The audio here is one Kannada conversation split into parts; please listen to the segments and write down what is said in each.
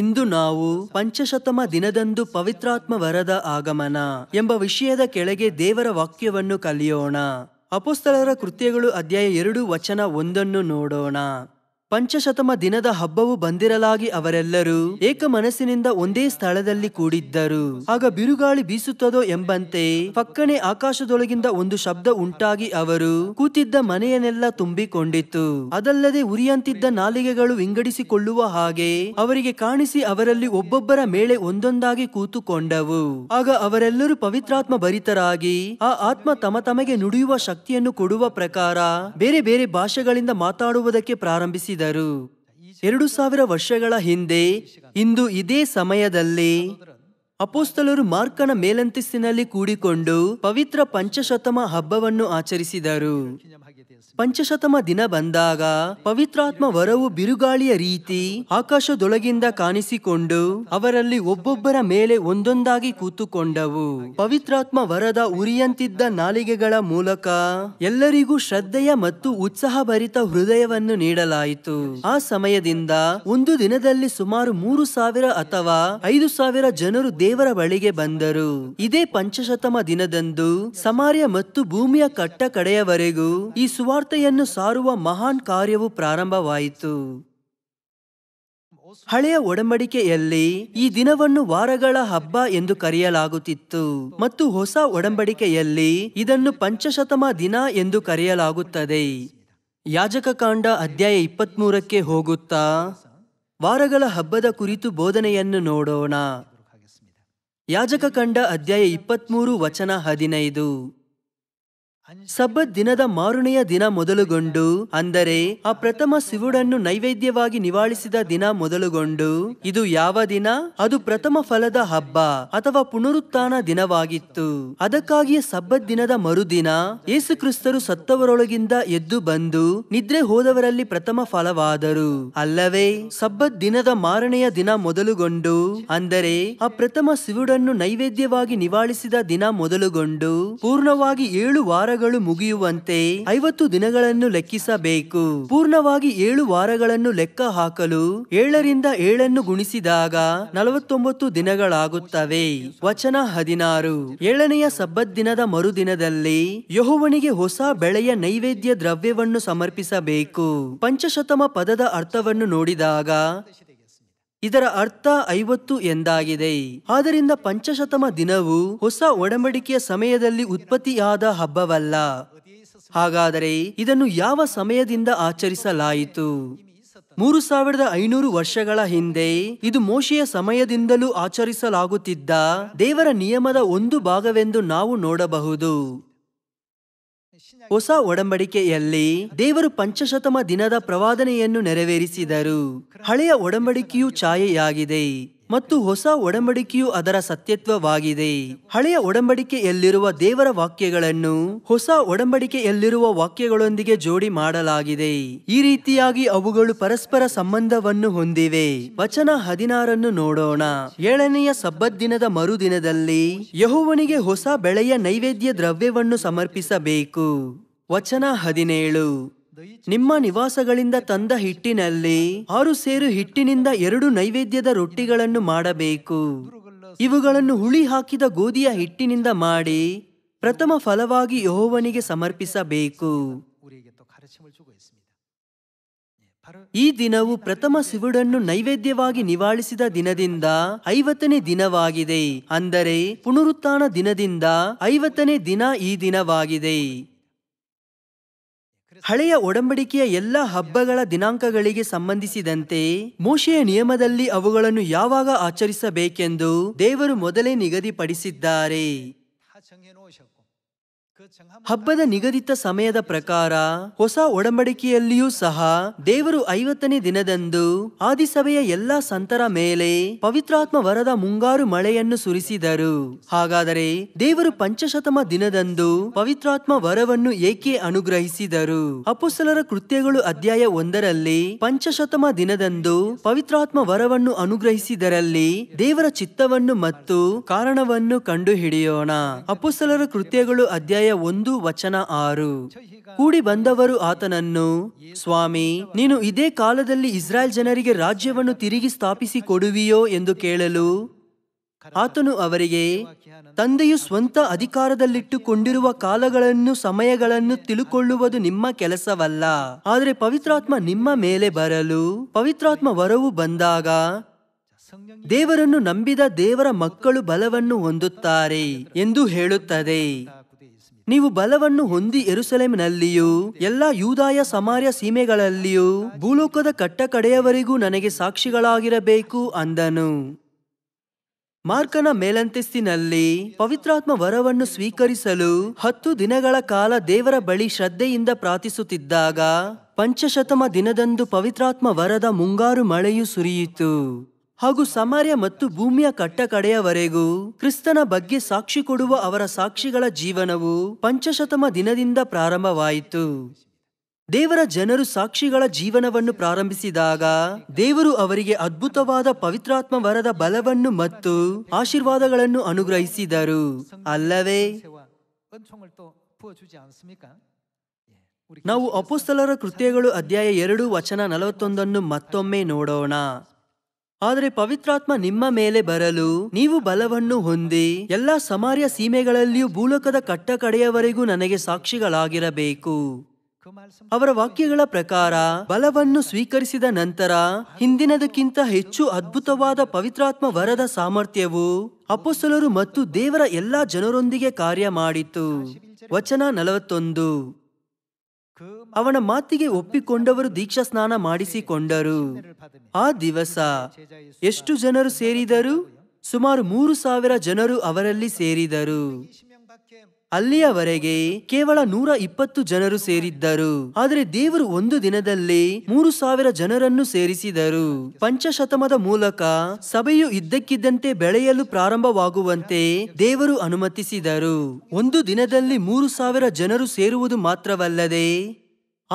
ಇಂದು ನಾವು ಪಂಚಶತಮ ದಿನದಂದು ಪವಿತ್ರಾತ್ಮ ವರದ ಆಗಮನ ಎಂಬ ವಿಷಯದ ಕೆಳಗೆ ದೇವರ ವಾಕ್ಯವನ್ನು ಕಲಿಯೋಣ ಅಪೋಸ್ತಲರ ಕೃತ್ಯಗಳು ಅಧ್ಯಾಯ ಎರಡು ವಚನ ಒಂದನ್ನು ನೋಡೋಣ ಪಂಚಶತಮ ದಿನದ ಹಬ್ಬವು ಬಂದಿರಲಾಗಿ ಅವರೆಲ್ಲರೂ ಏಕ ಮನಸ್ಸಿನಿಂದ ಒಂದೇ ಸ್ಥಳದಲ್ಲಿ ಕೂಡಿದ್ದರು ಆಗ ಬಿರುಗಾಳಿ ಬೀಸುತ್ತದೋ ಎಂಬಂತೆ ಪಕ್ಕನೆ ಆಕಾಶದೊಳಗಿಂದ ಒಂದು ಶಬ್ದ ಉಂಟಾಗಿ ಅವರು ಕೂತಿದ್ದ ಮನೆಯನ್ನೆಲ್ಲ ತುಂಬಿಕೊಂಡಿತ್ತು ಅದಲ್ಲದೆ ಉರಿಯಂತಿದ್ದ ನಾಲಿಗೆಗಳು ವಿಂಗಡಿಸಿಕೊಳ್ಳುವ ಹಾಗೆ ಅವರಿಗೆ ಕಾಣಿಸಿ ಅವರಲ್ಲಿ ಒಬ್ಬೊಬ್ಬರ ಮೇಲೆ ಒಂದೊಂದಾಗಿ ಕೂತುಕೊಂಡವು ಆಗ ಅವರೆಲ್ಲರೂ ಪವಿತ್ರಾತ್ಮ ಭರಿತರಾಗಿ ಆ ಆತ್ಮ ತಮ ತಮಗೆ ನುಡಿಯುವ ಶಕ್ತಿಯನ್ನು ಕೊಡುವ ಪ್ರಕಾರ ಬೇರೆ ಬೇರೆ ಭಾಷೆಗಳಿಂದ ಮಾತಾಡುವುದಕ್ಕೆ ಪ್ರಾರಂಭಿಸಿ ಸಾಧಿಸಿದರು ಎರಡು ಸಾವಿರ ವರ್ಷಗಳ ಹಿಂದೆ ಇಂದು ಇದೇ ಸಮಯದಲ್ಲಿ ಅಪೋಸ್ತಲರು ಮಾರ್ಕನ ಮೇಲಂತಿಸ್ತಿನಲ್ಲಿ ಕೂಡಿಕೊಂಡು ಪವಿತ್ರ ಪಂಚಶತಮ ಹಬ್ಬವನ್ನು ಆಚರಿಸಿದರು ಪಂಚಶತಮ ದಿನ ಬಂದಾಗ ಪವಿತ್ರಾತ್ಮ ವರವು ಬಿರುಗಾಳಿಯ ರೀತಿ ಆಕಾಶದೊಳಗಿಂದ ಕಾಣಿಸಿಕೊಂಡು ಅವರಲ್ಲಿ ಒಬ್ಬೊಬ್ಬರ ಮೇಲೆ ಒಂದೊಂದಾಗಿ ಕೂತುಕೊಂಡವು ಪವಿತ್ರಾತ್ಮ ವರದ ಉರಿಯಂತಿದ್ದ ನಾಲಿಗೆಗಳ ಮೂಲಕ ಎಲ್ಲರಿಗೂ ಶ್ರದ್ಧೆಯ ಮತ್ತು ಉತ್ಸಾಹಭರಿತ ಹೃದಯವನ್ನು ನೀಡಲಾಯಿತು ಆ ಸಮಯದಿಂದ ಒಂದು ದಿನದಲ್ಲಿ ಸುಮಾರು ಮೂರು ಸಾವಿರ ಅಥವಾ ಐದು ಸಾವಿರ ಜನರು ದೇವರ ಬಳಿಗೆ ಬಂದರು ಇದೇ ಪಂಚಶತಮ ದಿನದಂದು ಸಮಾರ್ಯ ಮತ್ತು ಭೂಮಿಯ ಕಟ್ಟ ಕಡೆಯವರೆಗೂ ಈ ಸುವಾರ್ತೆಯನ್ನು ಸಾರುವ ಮಹಾನ್ ಕಾರ್ಯವು ಪ್ರಾರಂಭವಾಯಿತು ಹಳೆಯ ಒಡಂಬಡಿಕೆಯಲ್ಲಿ ಈ ದಿನವನ್ನು ವಾರಗಳ ಹಬ್ಬ ಎಂದು ಕರೆಯಲಾಗುತ್ತಿತ್ತು ಮತ್ತು ಹೊಸ ಒಡಂಬಡಿಕೆಯಲ್ಲಿ ಇದನ್ನು ಪಂಚಶತಮ ದಿನ ಎಂದು ಕರೆಯಲಾಗುತ್ತದೆ ಯಾಜಕಕಾಂಡ ಕಾಂಡ ಅಧ್ಯಾಯ ಮೂರಕ್ಕೆ ಹೋಗುತ್ತಾ ವಾರಗಳ ಹಬ್ಬದ ಕುರಿತು ಬೋಧನೆಯನ್ನು ನೋಡೋಣ ಯಾಜಕ ಕಂಡ ಅಧ್ಯಾಯ ಇಪ್ಪತ್ತ್ಮೂರು ವಚನ ಹದಿನೈದು ಸಬ್ಬತ್ ದಿನದ ಮಾರುಣೆಯ ದಿನ ಮೊದಲುಗೊಂಡು ಅಂದರೆ ಆ ಪ್ರಥಮ ಶಿವುಡನ್ನು ನೈವೇದ್ಯವಾಗಿ ನಿವಾಳಿಸಿದ ದಿನ ಮೊದಲುಗೊಂಡು ಇದು ಯಾವ ದಿನ ಅದು ಪ್ರಥಮ ಫಲದ ಹಬ್ಬ ಅಥವಾ ಪುನರುತ್ಥಾನ ದಿನವಾಗಿತ್ತು ಅದಕ್ಕಾಗಿಯೇ ಸಬ್ಬತ್ ದಿನದ ಮರುದಿನ ಯೇಸು ಕ್ರಿಸ್ತರು ಸತ್ತವರೊಳಗಿಂದ ಎದ್ದು ಬಂದು ನಿದ್ರೆ ಹೋದವರಲ್ಲಿ ಪ್ರಥಮ ಫಲವಾದರು ಅಲ್ಲವೇ ಸಬ್ಬತ್ ದಿನದ ಮಾರನೆಯ ದಿನ ಮೊದಲುಗೊಂಡು ಅಂದರೆ ಆ ಪ್ರಥಮ ಶಿವುಡನ್ನು ನೈವೇದ್ಯವಾಗಿ ನಿವಾಳಿಸಿದ ದಿನ ಮೊದಲುಗೊಂಡು ಪೂರ್ಣವಾಗಿ ಏಳು ವಾರ ವಾರಗಳು ಮುಗಿಯುವಂತೆ ಐವತ್ತು ದಿನಗಳನ್ನು ಲೆಕ್ಕಿಸಬೇಕು ಪೂರ್ಣವಾಗಿ ಏಳು ವಾರಗಳನ್ನು ಲೆಕ್ಕ ಹಾಕಲು ಏಳರಿಂದ ಏಳನ್ನು ಗುಣಿಸಿದಾಗ ನಲವತ್ತೊಂಬತ್ತು ದಿನಗಳಾಗುತ್ತವೆ ವಚನ ಹದಿನಾರು ಏಳನೆಯ ಸಬ್ಬತ್ ದಿನದ ಮರುದಿನದಲ್ಲಿ ಯಹುವನಿಗೆ ಹೊಸ ಬೆಳೆಯ ನೈವೇದ್ಯ ದ್ರವ್ಯವನ್ನು ಸಮರ್ಪಿಸಬೇಕು ಪಂಚಶತಮ ಪದದ ಅರ್ಥವನ್ನು ನೋಡಿದಾಗ ಇದರ ಅರ್ಥ ಐವತ್ತು ಎಂದಾಗಿದೆ ಆದ್ದರಿಂದ ಪಂಚಶತಮ ದಿನವು ಹೊಸ ಒಡಂಬಡಿಕೆಯ ಸಮಯದಲ್ಲಿ ಉತ್ಪತ್ತಿಯಾದ ಹಬ್ಬವಲ್ಲ ಹಾಗಾದರೆ ಇದನ್ನು ಯಾವ ಸಮಯದಿಂದ ಆಚರಿಸಲಾಯಿತು ಮೂರು ಸಾವಿರದ ಐನೂರು ವರ್ಷಗಳ ಹಿಂದೆ ಇದು ಮೋಶೆಯ ಸಮಯದಿಂದಲೂ ಆಚರಿಸಲಾಗುತ್ತಿದ್ದ ದೇವರ ನಿಯಮದ ಒಂದು ಭಾಗವೆಂದು ನಾವು ನೋಡಬಹುದು ಹೊಸ ಒಡಂಬಡಿಕೆಯಲ್ಲಿ ದೇವರು ಪಂಚಶತಮ ದಿನದ ಪ್ರವಾದನೆಯನ್ನು ನೆರವೇರಿಸಿದರು ಹಳೆಯ ಒಡಂಬಡಿಕೆಯು ಛಾಯೆಯಾಗಿದೆ ಮತ್ತು ಹೊಸ ಒಡಂಬಡಿಕೆಯು ಅದರ ಸತ್ಯತ್ವವಾಗಿದೆ ಹಳೆಯ ಒಡಂಬಡಿಕೆಯಲ್ಲಿರುವ ದೇವರ ವಾಕ್ಯಗಳನ್ನು ಹೊಸ ಒಡಂಬಡಿಕೆಯಲ್ಲಿರುವ ವಾಕ್ಯಗಳೊಂದಿಗೆ ಜೋಡಿ ಮಾಡಲಾಗಿದೆ ಈ ರೀತಿಯಾಗಿ ಅವುಗಳು ಪರಸ್ಪರ ಸಂಬಂಧವನ್ನು ಹೊಂದಿವೆ ವಚನ ಹದಿನಾರನ್ನು ನೋಡೋಣ ಏಳನೆಯ ಸಬ್ಬದ್ದಿನದ ಮರುದಿನದಲ್ಲಿ ಯಹುವನಿಗೆ ಹೊಸ ಬೆಳೆಯ ನೈವೇದ್ಯ ದ್ರವ್ಯವನ್ನು ಸಮರ್ಪಿಸಬೇಕು ವಚನ ಹದಿನೇಳು ನಿಮ್ಮ ನಿವಾಸಗಳಿಂದ ತಂದ ಹಿಟ್ಟಿನಲ್ಲಿ ಆರು ಸೇರು ಹಿಟ್ಟಿನಿಂದ ಎರಡು ನೈವೇದ್ಯದ ರೊಟ್ಟಿಗಳನ್ನು ಮಾಡಬೇಕು ಇವುಗಳನ್ನು ಹುಳಿ ಹಾಕಿದ ಗೋಧಿಯ ಹಿಟ್ಟಿನಿಂದ ಮಾಡಿ ಪ್ರಥಮ ಫಲವಾಗಿ ಯಹೋವನಿಗೆ ಸಮರ್ಪಿಸಬೇಕು ಈ ದಿನವು ಪ್ರಥಮ ಸಿವುಡನ್ನು ನೈವೇದ್ಯವಾಗಿ ನಿವಾಳಿಸಿದ ದಿನದಿಂದ ಐವತ್ತನೇ ದಿನವಾಗಿದೆ ಅಂದರೆ ಪುನರುತ್ಥಾನ ದಿನದಿಂದ ಐವತ್ತನೇ ದಿನ ಈ ದಿನವಾಗಿದೆ ಹಳೆಯ ಒಡಂಬಡಿಕೆಯ ಎಲ್ಲ ಹಬ್ಬಗಳ ದಿನಾಂಕಗಳಿಗೆ ಸಂಬಂಧಿಸಿದಂತೆ ಮೋಶೆಯ ನಿಯಮದಲ್ಲಿ ಅವುಗಳನ್ನು ಯಾವಾಗ ಆಚರಿಸಬೇಕೆಂದು ದೇವರು ಮೊದಲೇ ನಿಗದಿಪಡಿಸಿದ್ದಾರೆ ಹಬ್ಬದ ನಿಗದಿತ ಸಮಯದ ಪ್ರಕಾರ ಹೊಸ ಒಡಂಬಡಿಕೆಯಲ್ಲಿಯೂ ಸಹ ದೇವರು ಐವತ್ತನೇ ದಿನದಂದು ಆದಿಸಭೆಯ ಎಲ್ಲಾ ಸಂತರ ಮೇಲೆ ಪವಿತ್ರಾತ್ಮ ವರದ ಮುಂಗಾರು ಮಳೆಯನ್ನು ಸುರಿಸಿದರು ಹಾಗಾದರೆ ದೇವರು ಪಂಚಶತಮ ದಿನದಂದು ಪವಿತ್ರಾತ್ಮ ವರವನ್ನು ಏಕೆ ಅನುಗ್ರಹಿಸಿದರು ಅಪುಸಲರ ಕೃತ್ಯಗಳು ಅಧ್ಯಾಯ ಒಂದರಲ್ಲಿ ಪಂಚಶತಮ ದಿನದಂದು ಪವಿತ್ರಾತ್ಮ ವರವನ್ನು ಅನುಗ್ರಹಿಸಿದರಲ್ಲಿ ದೇವರ ಚಿತ್ತವನ್ನು ಮತ್ತು ಕಾರಣವನ್ನು ಕಂಡುಹಿಡಿಯೋಣ ಅಪುಸಲರ ಕೃತ್ಯಗಳು ಅಧ್ಯಾಯ ಒಂದು ವಚನ ಆರು ಕೂಡಿ ಬಂದವರು ಆತನನ್ನು ಸ್ವಾಮಿ ನೀನು ಇದೇ ಕಾಲದಲ್ಲಿ ಇಸ್ರಾಯೇಲ್ ಜನರಿಗೆ ರಾಜ್ಯವನ್ನು ತಿರುಗಿ ಸ್ಥಾಪಿಸಿ ಕೊಡುವಿಯೋ ಎಂದು ಕೇಳಲು ಆತನು ಅವರಿಗೆ ತಂದೆಯು ಸ್ವಂತ ಅಧಿಕಾರದಲ್ಲಿಟ್ಟುಕೊಂಡಿರುವ ಕಾಲಗಳನ್ನು ಸಮಯಗಳನ್ನು ತಿಳುಕೊಳ್ಳುವುದು ನಿಮ್ಮ ಕೆಲಸವಲ್ಲ ಆದರೆ ಪವಿತ್ರಾತ್ಮ ನಿಮ್ಮ ಮೇಲೆ ಬರಲು ಪವಿತ್ರಾತ್ಮ ವರವು ಬಂದಾಗ ದೇವರನ್ನು ನಂಬಿದ ದೇವರ ಮಕ್ಕಳು ಬಲವನ್ನು ಹೊಂದುತ್ತಾರೆ ಎಂದು ಹೇಳುತ್ತದೆ ನೀವು ಬಲವನ್ನು ಹೊಂದಿ ಎರುಸಲೇಮ್ನಲ್ಲಿಯೂ ಎಲ್ಲ ಯೂದಾಯ ಸಮಾರ್ಯ ಸೀಮೆಗಳಲ್ಲಿಯೂ ಭೂಲೋಕದ ಕಟ್ಟಕಡೆಯವರಿಗೂ ನನಗೆ ಸಾಕ್ಷಿಗಳಾಗಿರಬೇಕು ಅಂದನು ಮಾರ್ಕನ ಮೇಲಂತಸ್ತಿನಲ್ಲಿ ಪವಿತ್ರಾತ್ಮ ವರವನ್ನು ಸ್ವೀಕರಿಸಲು ಹತ್ತು ದಿನಗಳ ಕಾಲ ದೇವರ ಬಳಿ ಶ್ರದ್ಧೆಯಿಂದ ಪ್ರಾರ್ಥಿಸುತ್ತಿದ್ದಾಗ ಪಂಚಶತಮ ದಿನದಂದು ಪವಿತ್ರಾತ್ಮ ವರದ ಮುಂಗಾರು ಮಳೆಯು ಸುರಿಯಿತು ಹಾಗೂ ಸಮಾರ್ಯ ಮತ್ತು ಭೂಮಿಯ ಕಟ್ಟಕಡೆಯವರೆಗೂ ಕ್ರಿಸ್ತನ ಬಗ್ಗೆ ಸಾಕ್ಷಿ ಕೊಡುವ ಅವರ ಸಾಕ್ಷಿಗಳ ಜೀವನವು ಪಂಚಶತಮ ದಿನದಿಂದ ಪ್ರಾರಂಭವಾಯಿತು ದೇವರ ಜನರು ಸಾಕ್ಷಿಗಳ ಜೀವನವನ್ನು ಪ್ರಾರಂಭಿಸಿದಾಗ ದೇವರು ಅವರಿಗೆ ಅದ್ಭುತವಾದ ಪವಿತ್ರಾತ್ಮ ವರದ ಬಲವನ್ನು ಮತ್ತು ಆಶೀರ್ವಾದಗಳನ್ನು ಅನುಗ್ರಹಿಸಿದರು ಅಲ್ಲವೇ ನಾವು ಅಪೋಸ್ತಲರ ಕೃತ್ಯಗಳು ಅಧ್ಯಾಯ ಎರಡು ವಚನ ನಲವತ್ತೊಂದನ್ನು ಮತ್ತೊಮ್ಮೆ ನೋಡೋಣ ಆದರೆ ಪವಿತ್ರಾತ್ಮ ನಿಮ್ಮ ಮೇಲೆ ಬರಲು ನೀವು ಬಲವನ್ನು ಹೊಂದಿ ಎಲ್ಲ ಸಮಾರ್ಯ ಸೀಮೆಗಳಲ್ಲಿಯೂ ಭೂಲೋಕದ ಕಟ್ಟಕಡೆಯವರೆಗೂ ನನಗೆ ಸಾಕ್ಷಿಗಳಾಗಿರಬೇಕು ಅವರ ವಾಕ್ಯಗಳ ಪ್ರಕಾರ ಬಲವನ್ನು ಸ್ವೀಕರಿಸಿದ ನಂತರ ಹಿಂದಿನದಕ್ಕಿಂತ ಹೆಚ್ಚು ಅದ್ಭುತವಾದ ಪವಿತ್ರಾತ್ಮ ವರದ ಸಾಮರ್ಥ್ಯವು ಅಪೊಸಲರು ಮತ್ತು ದೇವರ ಎಲ್ಲಾ ಜನರೊಂದಿಗೆ ಕಾರ್ಯ ಮಾಡಿತು ವಚನ ನಲವತ್ತೊಂದು ಅವನ ಮಾತಿಗೆ ಒಪ್ಪಿಕೊಂಡವರು ದೀಕ್ಷಾ ಸ್ನಾನ ಮಾಡಿಸಿಕೊಂಡರು ಆ ದಿವಸ ಎಷ್ಟು ಜನರು ಸೇರಿದರು ಸುಮಾರು ಮೂರು ಸಾವಿರ ಜನರು ಅವರಲ್ಲಿ ಸೇರಿದರು ಅಲ್ಲಿಯವರೆಗೆ ಕೇವಲ ನೂರ ಇಪ್ಪತ್ತು ಜನರು ಸೇರಿದ್ದರು ಆದರೆ ದೇವರು ಒಂದು ದಿನದಲ್ಲಿ ಮೂರು ಸಾವಿರ ಜನರನ್ನು ಸೇರಿಸಿದರು ಪಂಚಶತಮದ ಮೂಲಕ ಸಭೆಯು ಇದ್ದಕ್ಕಿದ್ದಂತೆ ಬೆಳೆಯಲು ಪ್ರಾರಂಭವಾಗುವಂತೆ ದೇವರು ಅನುಮತಿಸಿದರು ಒಂದು ದಿನದಲ್ಲಿ ಮೂರು ಸಾವಿರ ಜನರು ಸೇರುವುದು ಮಾತ್ರವಲ್ಲದೆ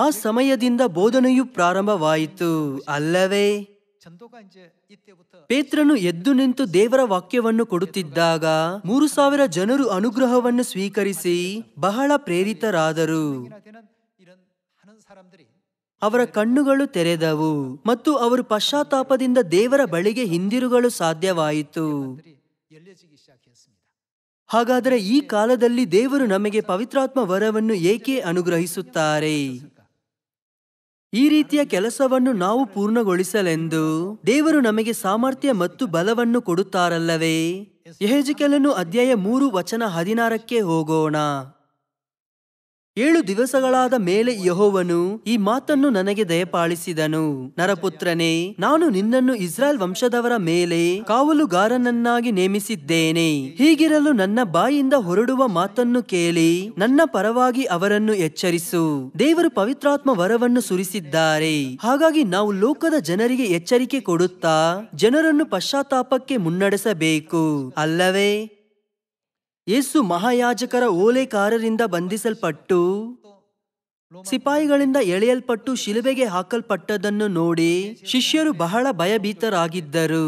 ಆ ಸಮಯದಿಂದ ಬೋಧನೆಯು ಪ್ರಾರಂಭವಾಯಿತು ಅಲ್ಲವೇ ಪೇತ್ರನು ಎದ್ದು ನಿಂತು ದೇವರ ವಾಕ್ಯವನ್ನು ಕೊಡುತ್ತಿದ್ದಾಗ ಮೂರು ಸಾವಿರ ಜನರು ಅನುಗ್ರಹವನ್ನು ಸ್ವೀಕರಿಸಿ ಬಹಳ ಪ್ರೇರಿತರಾದರು ಅವರ ಕಣ್ಣುಗಳು ತೆರೆದವು ಮತ್ತು ಅವರು ಪಶ್ಚಾತ್ತಾಪದಿಂದ ದೇವರ ಬಳಿಗೆ ಹಿಂದಿರುಗಲು ಸಾಧ್ಯವಾಯಿತು ಹಾಗಾದರೆ ಈ ಕಾಲದಲ್ಲಿ ದೇವರು ನಮಗೆ ಪವಿತ್ರಾತ್ಮ ವರವನ್ನು ಏಕೆ ಅನುಗ್ರಹಿಸುತ್ತಾರೆ ಈ ರೀತಿಯ ಕೆಲಸವನ್ನು ನಾವು ಪೂರ್ಣಗೊಳಿಸಲೆಂದು ದೇವರು ನಮಗೆ ಸಾಮರ್ಥ್ಯ ಮತ್ತು ಬಲವನ್ನು ಕೊಡುತ್ತಾರಲ್ಲವೇ ಯಹೆಜಿಕೆಲನು ಅಧ್ಯಾಯ ಮೂರು ವಚನ ಹದಿನಾರಕ್ಕೆ ಹೋಗೋಣ ಏಳು ದಿವಸಗಳಾದ ಮೇಲೆ ಯಹೋವನು ಈ ಮಾತನ್ನು ನನಗೆ ದಯಪಾಲಿಸಿದನು ನರಪುತ್ರನೇ ನಾನು ನಿನ್ನನ್ನು ಇಸ್ರಾಯೇಲ್ ವಂಶದವರ ಮೇಲೆ ಕಾವಲುಗಾರನನ್ನಾಗಿ ನೇಮಿಸಿದ್ದೇನೆ ಹೀಗಿರಲು ನನ್ನ ಬಾಯಿಂದ ಹೊರಡುವ ಮಾತನ್ನು ಕೇಳಿ ನನ್ನ ಪರವಾಗಿ ಅವರನ್ನು ಎಚ್ಚರಿಸು ದೇವರು ಪವಿತ್ರಾತ್ಮ ವರವನ್ನು ಸುರಿಸಿದ್ದಾರೆ ಹಾಗಾಗಿ ನಾವು ಲೋಕದ ಜನರಿಗೆ ಎಚ್ಚರಿಕೆ ಕೊಡುತ್ತಾ ಜನರನ್ನು ಪಶ್ಚಾತ್ತಾಪಕ್ಕೆ ಮುನ್ನಡೆಸಬೇಕು ಅಲ್ಲವೇ ಯೇಸು ಮಹಾಯಾಜಕರ ಓಲೆಕಾರರಿಂದ ಬಂಧಿಸಲ್ಪಟ್ಟು ಸಿಪಾಯಿಗಳಿಂದ ಎಳೆಯಲ್ಪಟ್ಟು ಶಿಲುಬೆಗೆ ಹಾಕಲ್ಪಟ್ಟದನ್ನು ನೋಡಿ ಶಿಷ್ಯರು ಬಹಳ ಭಯಭೀತರಾಗಿದ್ದರು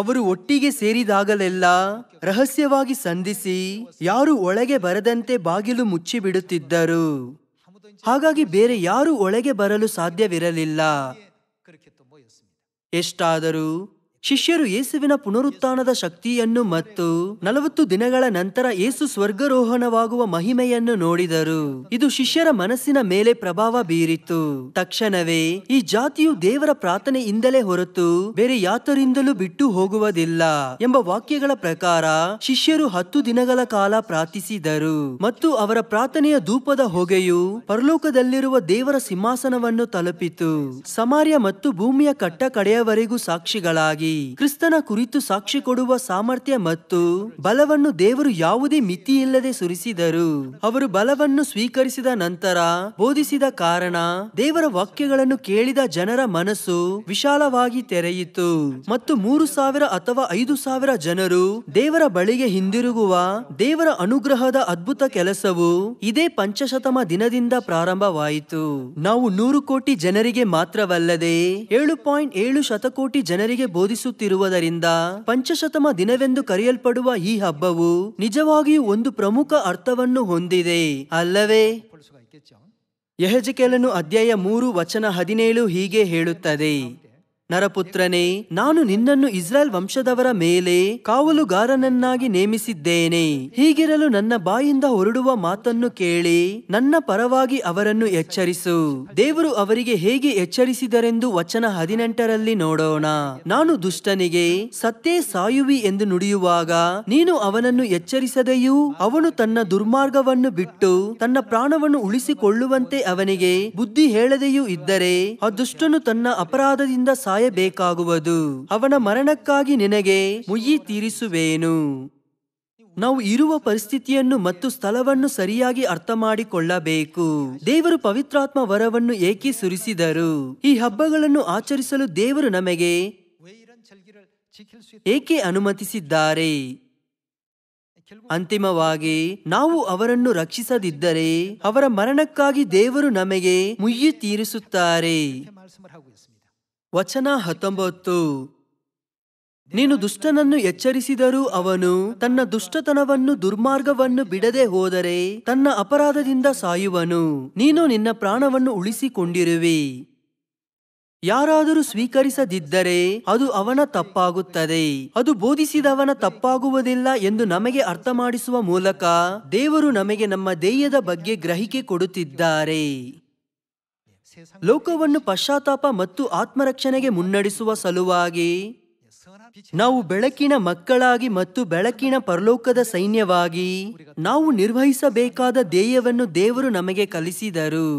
ಅವರು ಒಟ್ಟಿಗೆ ಸೇರಿದಾಗಲೆಲ್ಲ ರಹಸ್ಯವಾಗಿ ಸಂಧಿಸಿ ಯಾರು ಒಳಗೆ ಬರದಂತೆ ಬಾಗಿಲು ಮುಚ್ಚಿಬಿಡುತ್ತಿದ್ದರು ಹಾಗಾಗಿ ಬೇರೆ ಯಾರೂ ಒಳಗೆ ಬರಲು ಸಾಧ್ಯವಿರಲಿಲ್ಲ ಎಷ್ಟಾದರೂ ಶಿಷ್ಯರು ಯೇಸುವಿನ ಪುನರುತ್ಥಾನದ ಶಕ್ತಿಯನ್ನು ಮತ್ತು ನಲವತ್ತು ದಿನಗಳ ನಂತರ ಏಸು ಸ್ವರ್ಗರೋಹಣವಾಗುವ ಮಹಿಮೆಯನ್ನು ನೋಡಿದರು ಇದು ಶಿಷ್ಯರ ಮನಸ್ಸಿನ ಮೇಲೆ ಪ್ರಭಾವ ಬೀರಿತು ತಕ್ಷಣವೇ ಈ ಜಾತಿಯು ದೇವರ ಪ್ರಾರ್ಥನೆಯಿಂದಲೇ ಹೊರತು ಬೇರೆ ಯಾತರಿಂದಲೂ ಬಿಟ್ಟು ಹೋಗುವುದಿಲ್ಲ ಎಂಬ ವಾಕ್ಯಗಳ ಪ್ರಕಾರ ಶಿಷ್ಯರು ಹತ್ತು ದಿನಗಳ ಕಾಲ ಪ್ರಾರ್ಥಿಸಿದರು ಮತ್ತು ಅವರ ಪ್ರಾರ್ಥನೆಯ ಧೂಪದ ಹೊಗೆಯು ಪರಲೋಕದಲ್ಲಿರುವ ದೇವರ ಸಿಂಹಾಸನವನ್ನು ತಲುಪಿತು ಸಮಾರ್ಯ ಮತ್ತು ಭೂಮಿಯ ಕಟ್ಟ ಕಡೆಯವರೆಗೂ ಸಾಕ್ಷಿಗಳಾಗಿ ಕ್ರಿಸ್ತನ ಕುರಿತು ಸಾಕ್ಷಿ ಕೊಡುವ ಸಾಮರ್ಥ್ಯ ಮತ್ತು ಬಲವನ್ನು ದೇವರು ಯಾವುದೇ ಮಿತಿಯಿಲ್ಲದೆ ಸುರಿಸಿದರು ಅವರು ಬಲವನ್ನು ಸ್ವೀಕರಿಸಿದ ನಂತರ ಬೋಧಿಸಿದ ಕಾರಣ ದೇವರ ವಾಕ್ಯಗಳನ್ನು ಕೇಳಿದ ಜನರ ಮನಸ್ಸು ವಿಶಾಲವಾಗಿ ತೆರೆಯಿತು ಮತ್ತು ಮೂರು ಸಾವಿರ ಅಥವಾ ಐದು ಸಾವಿರ ಜನರು ದೇವರ ಬಳಿಗೆ ಹಿಂದಿರುಗುವ ದೇವರ ಅನುಗ್ರಹದ ಅದ್ಭುತ ಕೆಲಸವು ಇದೇ ಪಂಚಶತಮ ದಿನದಿಂದ ಪ್ರಾರಂಭವಾಯಿತು ನಾವು ನೂರು ಕೋಟಿ ಜನರಿಗೆ ಮಾತ್ರವಲ್ಲದೆ ಏಳು ಪಾಯಿಂಟ್ ಏಳು ಶತಕೋಟಿ ಜನರಿಗೆ ಬೋಧಿಸ ಆಚರಿಸುತ್ತಿರುವುದರಿಂದ ಪಂಚಶತಮ ದಿನವೆಂದು ಕರೆಯಲ್ಪಡುವ ಈ ಹಬ್ಬವು ನಿಜವಾಗಿಯೂ ಒಂದು ಪ್ರಮುಖ ಅರ್ಥವನ್ನು ಹೊಂದಿದೆ ಅಲ್ಲವೇ ಯಹಜಿಕೆಲನು ಅಧ್ಯಾಯ ಮೂರು ವಚನ ಹದಿನೇಳು ಹೀಗೆ ಹೇಳುತ್ತದೆ ನರಪುತ್ರನೇ ನಾನು ನಿನ್ನನ್ನು ಇಸ್ರಾಯೇಲ್ ವಂಶದವರ ಮೇಲೆ ಕಾವಲುಗಾರನನ್ನಾಗಿ ನೇಮಿಸಿದ್ದೇನೆ ಹೀಗಿರಲು ನನ್ನ ಬಾಯಿಂದ ಹೊರಡುವ ಮಾತನ್ನು ಕೇಳಿ ನನ್ನ ಪರವಾಗಿ ಅವರನ್ನು ಎಚ್ಚರಿಸು ದೇವರು ಅವರಿಗೆ ಹೇಗೆ ಎಚ್ಚರಿಸಿದರೆಂದು ವಚನ ಹದಿನೆಂಟರಲ್ಲಿ ನೋಡೋಣ ನಾನು ದುಷ್ಟನಿಗೆ ಸತ್ತೇ ಸಾಯುವಿ ಎಂದು ನುಡಿಯುವಾಗ ನೀನು ಅವನನ್ನು ಎಚ್ಚರಿಸದೆಯೂ ಅವನು ತನ್ನ ದುರ್ಮಾರ್ಗವನ್ನು ಬಿಟ್ಟು ತನ್ನ ಪ್ರಾಣವನ್ನು ಉಳಿಸಿಕೊಳ್ಳುವಂತೆ ಅವನಿಗೆ ಬುದ್ಧಿ ಹೇಳದೆಯೂ ಇದ್ದರೆ ಆ ದುಷ್ಟನು ತನ್ನ ಅಪರಾಧದಿಂದ ಸಾಯ ಬೇಕಾಗುವುದು ಅವನ ಮರಣಕ್ಕಾಗಿ ನಿನಗೆ ಮುಯ್ಯಿ ತೀರಿಸುವೇನು ನಾವು ಇರುವ ಪರಿಸ್ಥಿತಿಯನ್ನು ಮತ್ತು ಸ್ಥಳವನ್ನು ಸರಿಯಾಗಿ ಅರ್ಥ ಮಾಡಿಕೊಳ್ಳಬೇಕು ದೇವರು ಪವಿತ್ರಾತ್ಮ ವರವನ್ನು ಏಕೆ ಸುರಿಸಿದರು ಈ ಹಬ್ಬಗಳನ್ನು ಆಚರಿಸಲು ದೇವರು ನಮಗೆ ಏಕೆ ಅನುಮತಿಸಿದ್ದಾರೆ ಅಂತಿಮವಾಗಿ ನಾವು ಅವರನ್ನು ರಕ್ಷಿಸದಿದ್ದರೆ ಅವರ ಮರಣಕ್ಕಾಗಿ ದೇವರು ನಮಗೆ ಮುಯ್ಯಿ ತೀರಿಸುತ್ತಾರೆ ವಚನ ಹತ್ತೊಂಬತ್ತು ನೀನು ದುಷ್ಟನನ್ನು ಎಚ್ಚರಿಸಿದರೂ ಅವನು ತನ್ನ ದುಷ್ಟತನವನ್ನು ದುರ್ಮಾರ್ಗವನ್ನು ಬಿಡದೆ ಹೋದರೆ ತನ್ನ ಅಪರಾಧದಿಂದ ಸಾಯುವನು ನೀನು ನಿನ್ನ ಪ್ರಾಣವನ್ನು ಉಳಿಸಿಕೊಂಡಿರುವಿ ಯಾರಾದರೂ ಸ್ವೀಕರಿಸದಿದ್ದರೆ ಅದು ಅವನ ತಪ್ಪಾಗುತ್ತದೆ ಅದು ಬೋಧಿಸಿದವನ ತಪ್ಪಾಗುವುದಿಲ್ಲ ಎಂದು ನಮಗೆ ಅರ್ಥ ಮಾಡಿಸುವ ಮೂಲಕ ದೇವರು ನಮಗೆ ನಮ್ಮ ದೇಯದ ಬಗ್ಗೆ ಗ್ರಹಿಕೆ ಕೊಡುತ್ತಿದ್ದಾರೆ ಲೋಕವನ್ನು ಪಶ್ಚಾತ್ತಾಪ ಮತ್ತು ಆತ್ಮರಕ್ಷಣೆಗೆ ಮುನ್ನಡೆಸುವ ಸಲುವಾಗಿ ನಾವು ಬೆಳಕಿನ ಮಕ್ಕಳಾಗಿ ಮತ್ತು ಬೆಳಕಿನ ಪರಲೋಕದ ಸೈನ್ಯವಾಗಿ ನಾವು ನಿರ್ವಹಿಸಬೇಕಾದ ಧ್ಯೇಯವನ್ನು ದೇವರು ನಮಗೆ ಕಲಿಸಿದರು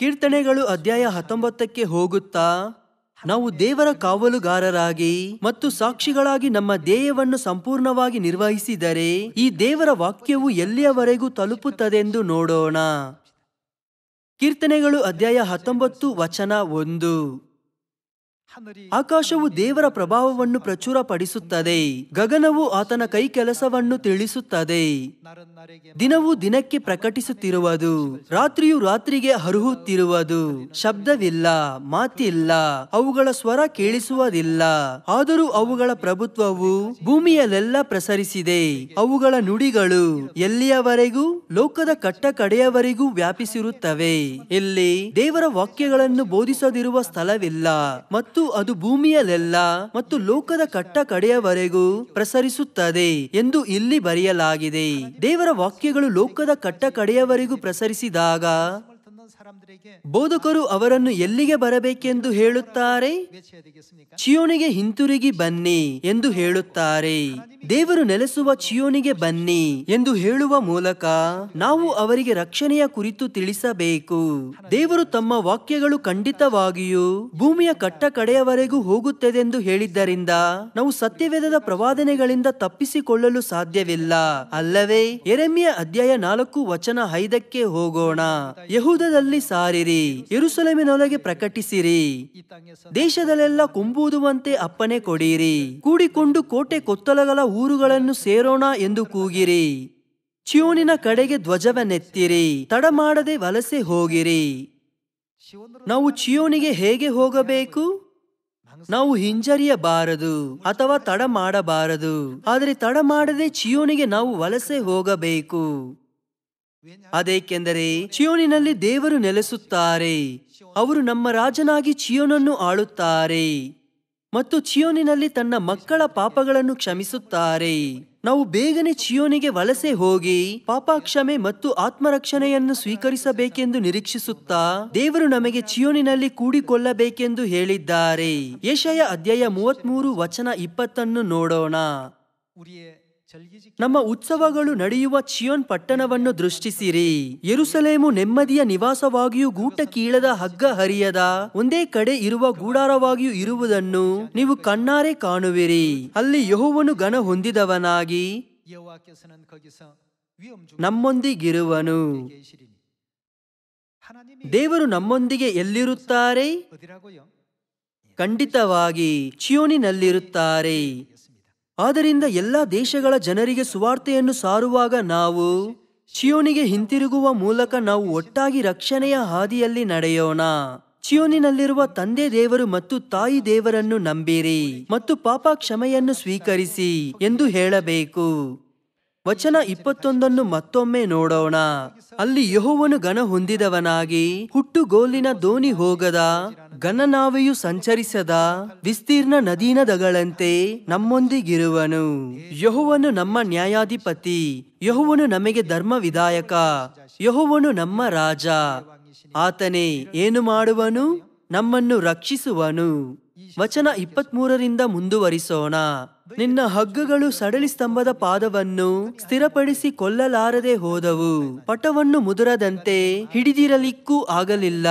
ಕೀರ್ತನೆಗಳು ಅಧ್ಯಾಯ ಹತ್ತೊಂಬತ್ತಕ್ಕೆ ಹೋಗುತ್ತಾ ನಾವು ದೇವರ ಕಾವಲುಗಾರರಾಗಿ ಮತ್ತು ಸಾಕ್ಷಿಗಳಾಗಿ ನಮ್ಮ ಧ್ಯೇಯವನ್ನು ಸಂಪೂರ್ಣವಾಗಿ ನಿರ್ವಹಿಸಿದರೆ ಈ ದೇವರ ವಾಕ್ಯವು ಎಲ್ಲಿಯವರೆಗೂ ತಲುಪುತ್ತದೆಂದು ನೋಡೋಣ ಕೀರ್ತನೆಗಳು ಅಧ್ಯಾಯ ಹತ್ತೊಂಬತ್ತು ವಚನ ಒಂದು ಆಕಾಶವು ದೇವರ ಪ್ರಭಾವವನ್ನು ಪ್ರಚುರಪಡಿಸುತ್ತದೆ ಗಗನವು ಆತನ ಕೈ ಕೆಲಸವನ್ನು ತಿಳಿಸುತ್ತದೆ ದಿನವು ದಿನಕ್ಕೆ ಪ್ರಕಟಿಸುತ್ತಿರುವುದು ರಾತ್ರಿಯು ರಾತ್ರಿಗೆ ಹರಹುತ್ತಿರುವುದು ಶಬ್ದವಿಲ್ಲ ಮಾತಿಲ್ಲ ಅವುಗಳ ಸ್ವರ ಕೇಳಿಸುವುದಿಲ್ಲ ಆದರೂ ಅವುಗಳ ಪ್ರಭುತ್ವವು ಭೂಮಿಯಲ್ಲೆಲ್ಲ ಪ್ರಸರಿಸಿದೆ ಅವುಗಳ ನುಡಿಗಳು ಎಲ್ಲಿಯವರೆಗೂ ಲೋಕದ ಕಟ್ಟ ಕಡೆಯವರೆಗೂ ವ್ಯಾಪಿಸಿರುತ್ತವೆ ಇಲ್ಲಿ ದೇವರ ವಾಕ್ಯಗಳನ್ನು ಬೋಧಿಸದಿರುವ ಸ್ಥಳವಿಲ್ಲ ಮತ್ತು ಅದು ಭೂಮಿಯಲ್ಲೆಲ್ಲ ಮತ್ತು ಲೋಕದ ಕಟ್ಟ ಕಡೆಯವರೆಗೂ ಪ್ರಸರಿಸುತ್ತದೆ ಎಂದು ಇಲ್ಲಿ ಬರೆಯಲಾಗಿದೆ ದೇವರ ವಾಕ್ಯಗಳು ಲೋಕದ ಕಟ್ಟ ಕಡೆಯವರೆಗೂ ಪ್ರಸರಿಸಿದಾಗ ಬೋಧಕರು ಅವರನ್ನು ಎಲ್ಲಿಗೆ ಬರಬೇಕೆಂದು ಹೇಳುತ್ತಾರೆ ಚಿಯೋನಿಗೆ ಹಿಂತಿರುಗಿ ಬನ್ನಿ ಎಂದು ಹೇಳುತ್ತಾರೆ ದೇವರು ನೆಲೆಸುವ ಚಿಯೋನಿಗೆ ಬನ್ನಿ ಎಂದು ಹೇಳುವ ಮೂಲಕ ನಾವು ಅವರಿಗೆ ರಕ್ಷಣೆಯ ಕುರಿತು ತಿಳಿಸಬೇಕು ದೇವರು ತಮ್ಮ ವಾಕ್ಯಗಳು ಖಂಡಿತವಾಗಿಯೂ ಭೂಮಿಯ ಕಟ್ಟ ಕಡೆಯವರೆಗೂ ಹೋಗುತ್ತದೆಂದು ಹೇಳಿದ್ದರಿಂದ ನಾವು ಸತ್ಯವೇದದ ಪ್ರವಾದನೆಗಳಿಂದ ತಪ್ಪಿಸಿಕೊಳ್ಳಲು ಸಾಧ್ಯವಿಲ್ಲ ಅಲ್ಲವೇ ಎರೆಮಿಯ ಅಧ್ಯಾಯ ನಾಲ್ಕು ವಚನ ಐದಕ್ಕೆ ಹೋಗೋಣ ಯಹೂದದಲ್ಲಿ ಸಾ ಸಾರಿರಿ ಎರುಸಲಮಿನೊಳಗೆ ಪ್ರಕಟಿಸಿರಿ ದೇಶದಲ್ಲೆಲ್ಲ ಕುಂಬೂದುವಂತೆ ಅಪ್ಪನೆ ಕೊಡಿರಿ ಕೂಡಿಕೊಂಡು ಕೋಟೆ ಕೊತ್ತಲಗಳ ಊರುಗಳನ್ನು ಸೇರೋಣ ಎಂದು ಕೂಗಿರಿ ಚಿಯೋನಿನ ಕಡೆಗೆ ಧ್ವಜವನ್ನೆತ್ತಿರಿ ತಡ ಮಾಡದೆ ವಲಸೆ ಹೋಗಿರಿ ನಾವು ಚಿಯೋನಿಗೆ ಹೇಗೆ ಹೋಗಬೇಕು ನಾವು ಹಿಂಜರಿಯಬಾರದು ಅಥವಾ ತಡ ಮಾಡಬಾರದು ಆದರೆ ತಡ ಮಾಡದೆ ಚಿಯೋನಿಗೆ ನಾವು ವಲಸೆ ಹೋಗಬೇಕು ಅದೇಕೆಂದರೆ ಚಿಯೋನಿನಲ್ಲಿ ದೇವರು ನೆಲೆಸುತ್ತಾರೆ ಅವರು ನಮ್ಮ ರಾಜನಾಗಿ ಚಿಯೋನನ್ನು ಆಳುತ್ತಾರೆ ಮತ್ತು ಚಿಯೋನಿನಲ್ಲಿ ತನ್ನ ಮಕ್ಕಳ ಪಾಪಗಳನ್ನು ಕ್ಷಮಿಸುತ್ತಾರೆ ನಾವು ಬೇಗನೆ ಚಿಯೋನಿಗೆ ವಲಸೆ ಹೋಗಿ ಕ್ಷಮೆ ಮತ್ತು ಆತ್ಮರಕ್ಷಣೆಯನ್ನು ಸ್ವೀಕರಿಸಬೇಕೆಂದು ನಿರೀಕ್ಷಿಸುತ್ತಾ ದೇವರು ನಮಗೆ ಚಿಯೋನಿನಲ್ಲಿ ಕೂಡಿಕೊಳ್ಳಬೇಕೆಂದು ಹೇಳಿದ್ದಾರೆ ಏಷಯ ಅಧ್ಯಾಯ ಮೂವತ್ಮೂರು ವಚನ ಇಪ್ಪತ್ತನ್ನು ನೋಡೋಣ ನಮ್ಮ ಉತ್ಸವಗಳು ನಡೆಯುವ ಚಿಯೋನ್ ಪಟ್ಟಣವನ್ನು ದೃಷ್ಟಿಸಿರಿ ಯರುಸಲೇಮು ನೆಮ್ಮದಿಯ ನಿವಾಸವಾಗಿಯೂ ಗೂಟ ಕೀಳದ ಹಗ್ಗ ಹರಿಯದ ಒಂದೇ ಕಡೆ ಇರುವ ಗೂಡಾರವಾಗಿಯೂ ಇರುವುದನ್ನು ನೀವು ಕಣ್ಣಾರೆ ಕಾಣುವಿರಿ ಅಲ್ಲಿ ಯಹುವನು ಘನ ಹೊಂದಿದವನಾಗಿ ನಮ್ಮೊಂದಿಗಿರುವನು ದೇವರು ನಮ್ಮೊಂದಿಗೆ ಎಲ್ಲಿರುತ್ತಾರೆ ಖಂಡಿತವಾಗಿ ಚಿಯೋನಿನಲ್ಲಿರುತ್ತಾರೆ ಆದ್ದರಿಂದ ಎಲ್ಲ ದೇಶಗಳ ಜನರಿಗೆ ಸುವಾರ್ತೆಯನ್ನು ಸಾರುವಾಗ ನಾವು ಚಿಯೋನಿಗೆ ಹಿಂತಿರುಗುವ ಮೂಲಕ ನಾವು ಒಟ್ಟಾಗಿ ರಕ್ಷಣೆಯ ಹಾದಿಯಲ್ಲಿ ನಡೆಯೋಣ ಚಿಯೋನಿನಲ್ಲಿರುವ ತಂದೆ ದೇವರು ಮತ್ತು ತಾಯಿ ದೇವರನ್ನು ನಂಬಿರಿ ಮತ್ತು ಪಾಪ ಕ್ಷಮೆಯನ್ನು ಸ್ವೀಕರಿಸಿ ಎಂದು ಹೇಳಬೇಕು ವಚನ ಇಪ್ಪತ್ತೊಂದನ್ನು ಮತ್ತೊಮ್ಮೆ ನೋಡೋಣ ಅಲ್ಲಿ ಯಹೋವನು ಘನ ಹೊಂದಿದವನಾಗಿ ಹುಟ್ಟುಗೋಲಿನ ದೋಣಿ ಹೋಗದ ಘನನಾವೆಯು ಸಂಚರಿಸದ ವಿಸ್ತೀರ್ಣ ನದೀನದಗಳಂತೆ ನಮ್ಮೊಂದಿಗಿರುವನು ಯಹುವನು ನಮ್ಮ ನ್ಯಾಯಾಧಿಪತಿ ಯಹುವನು ನಮಗೆ ಧರ್ಮ ವಿಧಾಯಕ ಯಹುವನು ನಮ್ಮ ರಾಜ ಆತನೇ ಏನು ಮಾಡುವನು ನಮ್ಮನ್ನು ರಕ್ಷಿಸುವನು ವಚನ ಇಪ್ಪತ್ಮೂರರಿಂದ ಮುಂದುವರಿಸೋಣ ನಿನ್ನ ಹಗ್ಗಗಳು ಸಡಲಿ ಸ್ತಂಭದ ಪಾದವನ್ನು ಸ್ಥಿರಪಡಿಸಿ ಕೊಲ್ಲಲಾರದೆ ಹೋದವು ಪಟವನ್ನು ಮುದುರದಂತೆ ಹಿಡಿದಿರಲಿಕ್ಕೂ ಆಗಲಿಲ್ಲ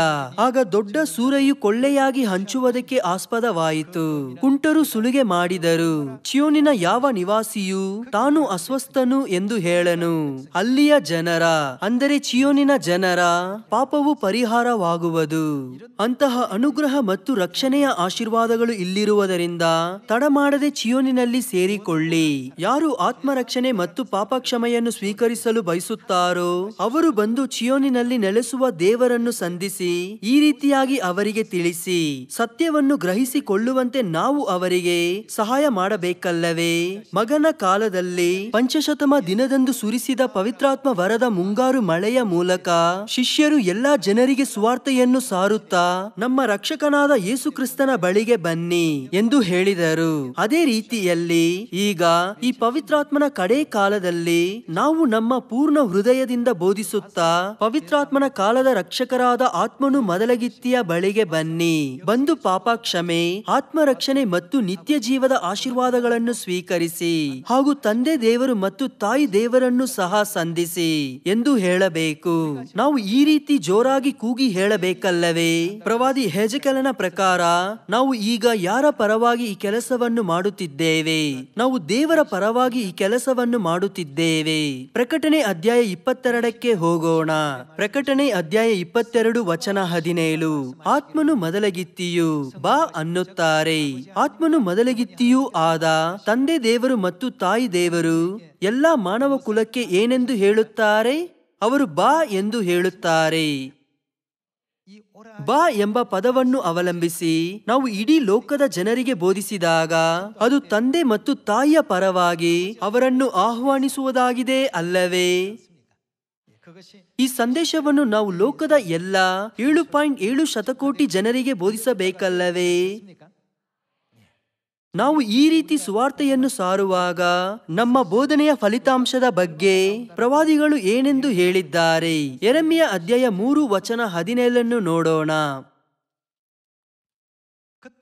ಆಗ ದೊಡ್ಡ ಸೂರೆಯು ಕೊಳ್ಳೆಯಾಗಿ ಹಂಚುವುದಕ್ಕೆ ಆಸ್ಪದವಾಯಿತು ಕುಂಟರು ಸುಳಿಗೆ ಮಾಡಿದರು ಚಿಯೋನಿನ ಯಾವ ನಿವಾಸಿಯು ತಾನು ಅಸ್ವಸ್ಥನು ಎಂದು ಹೇಳನು ಅಲ್ಲಿಯ ಜನರ ಅಂದರೆ ಚಿಯೋನಿನ ಜನರ ಪಾಪವು ಪರಿಹಾರವಾಗುವುದು ಅಂತಹ ಅನುಗ್ರಹ ಮತ್ತು ರಕ್ಷಣೆಯ ಆಶೀರ್ವಾದಗಳು ಇಲ್ಲಿರುವುದರಿಂದ ತಡ ಮಾಡದೆ ಚಿಯೋನಿನ ಗುಂಪಿನಲ್ಲಿ ಸೇರಿಕೊಳ್ಳಿ ಯಾರು ಆತ್ಮರಕ್ಷಣೆ ಮತ್ತು ಪಾಪಕ್ಷಮೆಯನ್ನು ಸ್ವೀಕರಿಸಲು ಬಯಸುತ್ತಾರೋ ಅವರು ಬಂದು ಚಿಯೋನಿನಲ್ಲಿ ನೆಲೆಸುವ ದೇವರನ್ನು ಸಂಧಿಸಿ ಈ ರೀತಿಯಾಗಿ ಅವರಿಗೆ ತಿಳಿಸಿ ಸತ್ಯವನ್ನು ಗ್ರಹಿಸಿಕೊಳ್ಳುವಂತೆ ನಾವು ಅವರಿಗೆ ಸಹಾಯ ಮಾಡಬೇಕಲ್ಲವೇ ಮಗನ ಕಾಲದಲ್ಲಿ ಪಂಚಶತಮ ದಿನದಂದು ಸುರಿಸಿದ ಪವಿತ್ರಾತ್ಮ ವರದ ಮುಂಗಾರು ಮಳೆಯ ಮೂಲಕ ಶಿಷ್ಯರು ಎಲ್ಲಾ ಜನರಿಗೆ ಸುವಾರ್ತೆಯನ್ನು ಸಾರುತ್ತಾ ನಮ್ಮ ರಕ್ಷಕನಾದ ಯೇಸುಕ್ರಿಸ್ತನ ಬಳಿಗೆ ಬನ್ನಿ ಎಂದು ಹೇಳಿದರು ಅದೇ ರೀತಿಯ ಸಮಯದಲ್ಲಿ ಈಗ ಈ ಪವಿತ್ರಾತ್ಮನ ಕಡೆ ಕಾಲದಲ್ಲಿ ನಾವು ನಮ್ಮ ಪೂರ್ಣ ಹೃದಯದಿಂದ ಬೋಧಿಸುತ್ತಾ ಪವಿತ್ರಾತ್ಮನ ಕಾಲದ ರಕ್ಷಕರಾದ ಆತ್ಮನು ಮೊದಲಗಿತ್ತಿಯ ಬಳಿಗೆ ಬನ್ನಿ ಬಂದು ಪಾಪ ಕ್ಷಮೆ ಆತ್ಮರಕ್ಷಣೆ ಮತ್ತು ನಿತ್ಯ ಜೀವದ ಆಶೀರ್ವಾದಗಳನ್ನು ಸ್ವೀಕರಿಸಿ ಹಾಗೂ ತಂದೆ ದೇವರು ಮತ್ತು ತಾಯಿ ದೇವರನ್ನು ಸಹ ಸಂಧಿಸಿ ಎಂದು ಹೇಳಬೇಕು ನಾವು ಈ ರೀತಿ ಜೋರಾಗಿ ಕೂಗಿ ಹೇಳಬೇಕಲ್ಲವೇ ಪ್ರವಾದಿ ಹೆಜಕಲನ ಪ್ರಕಾರ ನಾವು ಈಗ ಯಾರ ಪರವಾಗಿ ಈ ಕೆಲಸವನ್ನು ಮಾಡುತ್ತಿದ್ದೇವೆ ಮಾಡುತ್ತಿದ್ದೇವೆ ನಾವು ದೇವರ ಪರವಾಗಿ ಈ ಕೆಲಸವನ್ನು ಮಾಡುತ್ತಿದ್ದೇವೆ ಪ್ರಕಟಣೆ ಅಧ್ಯಾಯ ಇಪ್ಪತ್ತೆರಡಕ್ಕೆ ಹೋಗೋಣ ಪ್ರಕಟಣೆ ಅಧ್ಯಾಯ ಇಪ್ಪತ್ತೆರಡು ವಚನ ಹದಿನೇಳು ಆತ್ಮನು ಮೊದಲಗಿತ್ತಿಯು ಬಾ ಅನ್ನುತ್ತಾರೆ ಆತ್ಮನು ಮೊದಲಗಿತ್ತಿಯೂ ಆದ ತಂದೆ ದೇವರು ಮತ್ತು ತಾಯಿ ದೇವರು ಎಲ್ಲಾ ಮಾನವ ಕುಲಕ್ಕೆ ಏನೆಂದು ಹೇಳುತ್ತಾರೆ ಅವರು ಬಾ ಎಂದು ಹೇಳುತ್ತಾರೆ ಬಾ ಎಂಬ ಪದವನ್ನು ಅವಲಂಬಿಸಿ ನಾವು ಇಡೀ ಲೋಕದ ಜನರಿಗೆ ಬೋಧಿಸಿದಾಗ ಅದು ತಂದೆ ಮತ್ತು ತಾಯಿಯ ಪರವಾಗಿ ಅವರನ್ನು ಆಹ್ವಾನಿಸುವುದಾಗಿದೆ ಅಲ್ಲವೇ ಈ ಸಂದೇಶವನ್ನು ನಾವು ಲೋಕದ ಎಲ್ಲ ಏಳು ಪಾಯಿಂಟ್ ಏಳು ಶತಕೋಟಿ ಜನರಿಗೆ ಬೋಧಿಸಬೇಕಲ್ಲವೇ ನಾವು ಈ ರೀತಿ ಸುವಾರ್ತೆಯನ್ನು ಸಾರುವಾಗ ನಮ್ಮ ಬೋಧನೆಯ ಫಲಿತಾಂಶದ ಬಗ್ಗೆ ಪ್ರವಾದಿಗಳು ಏನೆಂದು ಹೇಳಿದ್ದಾರೆ ಎರಮಿಯ ಅಧ್ಯಾಯ ಮೂರು ವಚನ ಹದಿನೇಳನ್ನು ನೋಡೋಣ